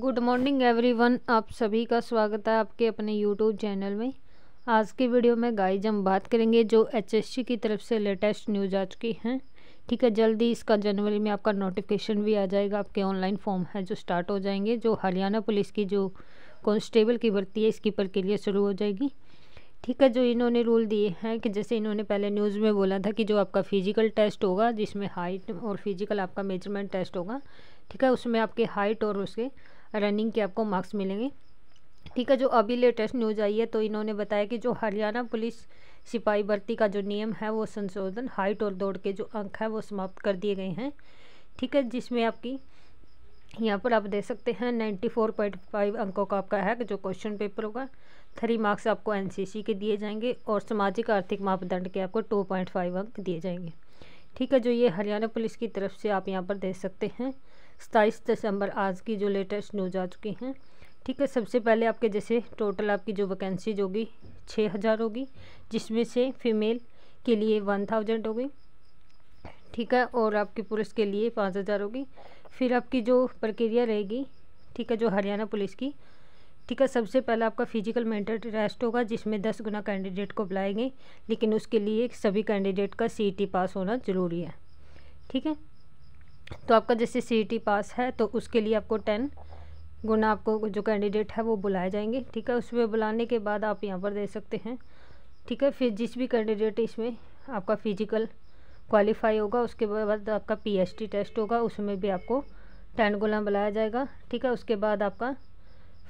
good morning everyone आप सभी का स्वागत है आपके अपने यूट्यूब चैनल में आज की वीडियो में गाइज हम बात करेंगे जो एचएससी की तरफ से लेटेस्ट न्यूज़ आ चुकी हैं ठीक है जल्दी इसका जनवरी में आपका नोटिफिकेशन भी आ जाएगा आपके ऑनलाइन फॉर्म है जो स्टार्ट हो जाएंगे जो हरियाणा पुलिस की जो कॉन्स्टेबल की भर्ती है इसकी प्रक्रिया शुरू हो जाएगी ठीक है जो इन्होंने रूल दिए हैं कि जैसे इन्होंने पहले न्यूज़ में बोला था कि जो आपका फ़िजिकल टेस्ट होगा जिसमें हाइट और फिज़िकल आपका मेजरमेंट टेस्ट होगा ठीक है उसमें आपके हाइट और उसके रनिंग के आपको मार्क्स मिलेंगे ठीक है जो अभी लेटेस्ट न्यूज आई है तो इन्होंने बताया कि जो हरियाणा पुलिस सिपाही भर्ती का जो नियम है वो संशोधन हाइट और दौड़ के जो अंक है वो समाप्त कर दिए गए हैं ठीक है जिसमें आपकी यहाँ पर आप देख सकते हैं नाइन्टी फोर पॉइंट फाइव अंकों का आपका है जो क्वेश्चन पेपर होगा थ्री मार्क्स आपको एनसीसी के दिए जाएंगे और सामाजिक आर्थिक मापदंड के आपको टू पॉइंट फाइव अंक दिए जाएंगे ठीक है जो ये हरियाणा पुलिस की तरफ से आप यहाँ पर देख सकते हैं सताईस दिसंबर आज की जो लेटेस्ट न्यूज आ चुकी हैं ठीक है सबसे पहले आपके जैसे टोटल आपकी जो वैकेंसीज होगी छः हज़ार होगी जिसमें से फीमेल के लिए वन थाउजेंड होगी ठीक है और आपके पुरुष के लिए पाँच हज़ार होगी फिर आपकी जो प्रक्रिया रहेगी ठीक है जो हरियाणा पुलिस की ठीक है सबसे पहले आपका फिजिकल मेंटल टेस्ट होगा जिसमें दस गुना कैंडिडेट को बुलाएंगे लेकिन उसके लिए सभी कैंडिडेट का सी पास e होना ज़रूरी है ठीक है तो आपका जैसे सी पास e है तो उसके लिए आपको टेन गुना आपको जो कैंडिडेट है वो बुलाए जाएंगे ठीक है उसमें बुलाने के बाद आप यहाँ पर दे सकते हैं ठीक है फिर जिस भी कैंडिडेट इसमें आपका फिजिकल क्वालिफाई होगा उसके बाद आपका पीएचटी टेस्ट होगा उसमें भी आपको टेन गुना बुलाया जाएगा ठीक है उसके बाद आपका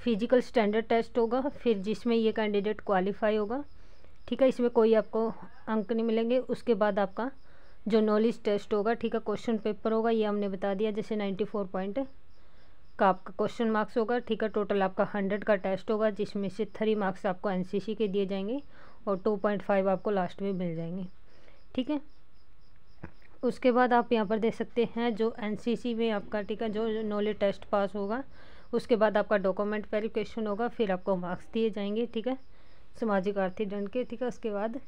फिजिकल स्टैंडर्ड टेस्ट होगा फिर जिसमें ये कैंडिडेट क्वालिफाई होगा ठीक है इसमें कोई आपको अंक नहीं मिलेंगे उसके बाद आपका जो नॉलेज टेस्ट होगा ठीक है क्वेश्चन पेपर होगा ये हमने बता दिया जैसे नाइन्टी फोर पॉइंट का आपका क्वेश्चन मार्क्स होगा ठीक है टोटल आपका हंड्रेड का टेस्ट होगा जिसमें से थ्री मार्क्स आपको एन के दिए जाएंगे और टू पॉइंट फाइव आपको लास्ट में मिल जाएंगे ठीक है उसके बाद आप यहाँ पर देख सकते हैं जो एन में आपका ठीक है जो नॉलेज टेस्ट पास होगा उसके बाद आपका डॉक्यूमेंट वेरिफिकेशन होगा फिर आपको मार्क्स दिए जाएंगे ठीक है सामाजिक आर्थिक दंड के ठीक है उसके बाद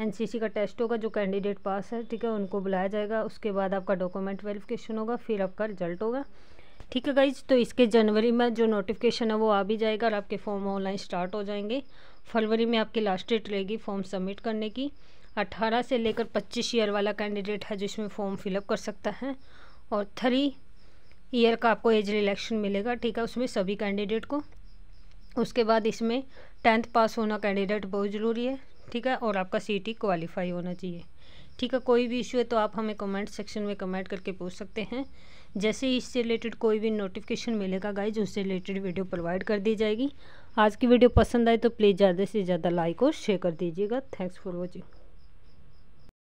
एनसीसी का टेस्ट होगा जो कैंडिडेट पास है ठीक है उनको बुलाया जाएगा उसके बाद आपका डॉक्यूमेंट वेरिफिकेशन होगा फिर आपका रिजल्ट होगा ठीक है गाइज तो इसके जनवरी में जो नोटिफिकेशन है वो आ भी जाएगा और आपके फॉर्म ऑनलाइन स्टार्ट हो जाएंगे फरवरी में आपकी लास्ट डेट रहेगी फॉर्म सबमिट करने की 18 से लेकर 25 ईयर वाला कैंडिडेट है जिसमें फॉर्म फिलअप कर सकता है और थ्री ईयर का आपको एज रिलेक्शन मिलेगा ठीक है उसमें सभी कैंडिडेट को उसके बाद इसमें टेंथ पास होना कैंडिडेट बहुत ज़रूरी है ठीक है और आपका सी क्वालिफाई होना चाहिए ठीक है कोई भी इशू है तो आप हमें कमेंट सेक्शन में कमेंट करके पूछ सकते हैं जैसे ही इससे रिलेटेड कोई भी नोटिफिकेशन मिलेगा गाइज उससे रिलेटेड वीडियो प्रोवाइड कर दी जाएगी आज की वीडियो पसंद आए तो प्लीज़ ज़्यादा से ज़्यादा लाइक और शेयर कर दीजिएगा थैंक्स फॉर वॉचिंग